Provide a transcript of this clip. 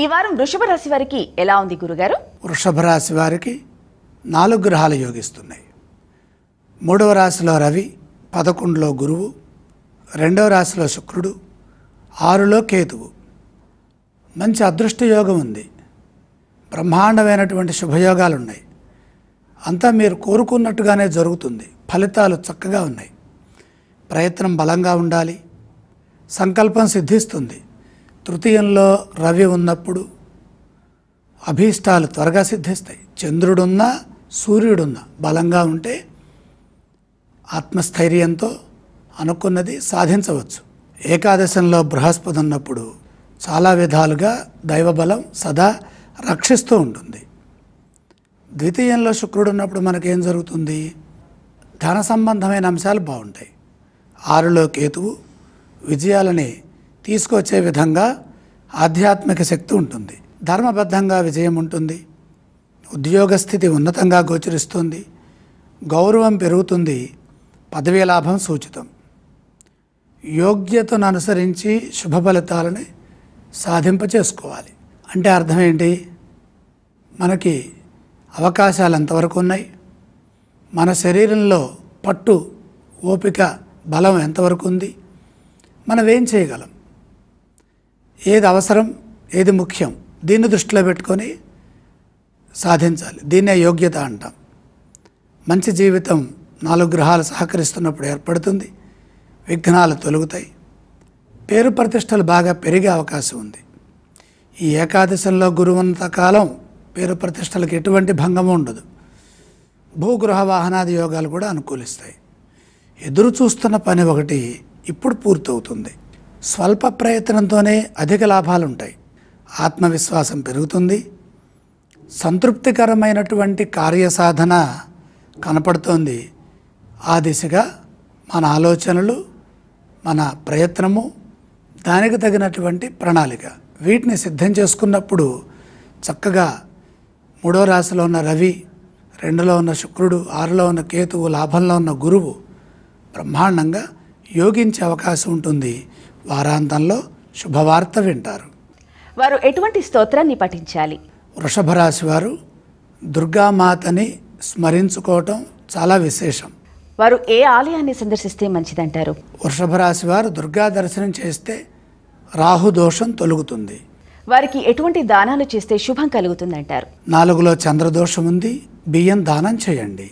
ఈ వారం వృషభ రాశి వారికి ఎలా ఉంది గురుగారు వృషభ రాశి వారికి నాలుగు గ్రహాలు యోగిస్తున్నాయి మూడవ రాశిలో రవి పదకొండులో గురువు రెండవ రాశిలో శుక్రుడు ఆరులో కేతువు మంచి అదృష్ట యోగం ఉంది బ్రహ్మాండమైనటువంటి శుభయోగాలు ఉన్నాయి అంతా మీరు కోరుకున్నట్టుగానే జరుగుతుంది ఫలితాలు చక్కగా ఉన్నాయి ప్రయత్నం బలంగా ఉండాలి సంకల్పం సిద్ధిస్తుంది తృతీయంలో రవి ఉన్నప్పుడు అభీష్టాలు త్వరగా సిద్ధిస్తాయి చంద్రుడున్నా సూర్యుడున్నా బలంగా ఉంటే ఆత్మస్థైర్యంతో అనుకున్నది సాధించవచ్చు ఏకాదశంలో బృహస్పతి ఉన్నప్పుడు చాలా విధాలుగా దైవబలం సదా రక్షిస్తూ ఉంటుంది ద్వితీయంలో శుక్రుడు ఉన్నప్పుడు మనకేం జరుగుతుంది ధన సంబంధమైన అంశాలు బాగుంటాయి ఆరులో కేతువు విజయాలని తీసుకొచ్చే విధంగా ఆధ్యాత్మిక శక్తి ఉంటుంది ధర్మబద్ధంగా విజయం ఉంటుంది ఉద్యోగ స్థితి ఉన్నతంగా గోచరిస్తుంది గౌరవం పెరుగుతుంది పదవీ లాభం సూచితం యోగ్యతను అనుసరించి శుభ ఫలితాలని సాధింపచేసుకోవాలి అంటే అర్థం ఏంటి మనకి అవకాశాలు ఎంతవరకు ఉన్నాయి మన శరీరంలో పట్టు ఓపిక బలం ఎంతవరకు ఉంది మనం ఏం చేయగలం ఏది అవసరం ఏది ముఖ్యం దీన్ని దృష్టిలో పెట్టుకొని సాధించాలి దీన్నే యోగ్యత అంటాం మంచి జీవితం నాలుగు గ్రహాలు సహకరిస్తున్నప్పుడు ఏర్పడుతుంది విఘ్నాలు తొలుగుతాయి పేరు ప్రతిష్టలు బాగా పెరిగే అవకాశం ఉంది ఈ ఏకాదశంలో గురువంత కాలం పేరు ప్రతిష్టలకు ఎటువంటి భంగం ఉండదు భూగృహ వాహనాది యోగాలు కూడా అనుకూలిస్తాయి ఎదురు చూస్తున్న పని ఒకటి ఇప్పుడు పూర్తవుతుంది స్వల్ప ప్రయత్నంతోనే అధిక లాభాలు ఉంటాయి ఆత్మవిశ్వాసం పెరుగుతుంది సంతృప్తికరమైనటువంటి కార్యసాధన కనపడుతోంది ఆ దిశగా మన ఆలోచనలు మన ప్రయత్నము దానికి తగినటువంటి ప్రణాళిక వీటిని సిద్ధం చేసుకున్నప్పుడు చక్కగా మూడో రాశిలో ఉన్న రవి రెండులో ఉన్న శుక్రుడు ఆరులో ఉన్న కేతువు లాభంలో ఉన్న గురువు బ్రహ్మాండంగా యోగించే అవకాశం ఉంటుంది వారాంతంలో శుభవార్త వింటారు వారు ఎటువంటి స్తోత్రాన్ని పఠించాలి వృషభ రాశి వారు దుర్గామాతని స్మరించుకోవటం చాలా విశేషం వారు ఏ ఆలయాన్ని సందర్శిస్తే మంచిదంటారు వృషభ రాశి వారు దుర్గా దర్శనం చేస్తే రాహు దోషం తొలుగుతుంది వారికి ఎటువంటి దానాలు చేస్తే శుభం కలుగుతుందంటారు నాలుగులో చంద్రదోషం ఉంది బియ్యం దానం చేయండి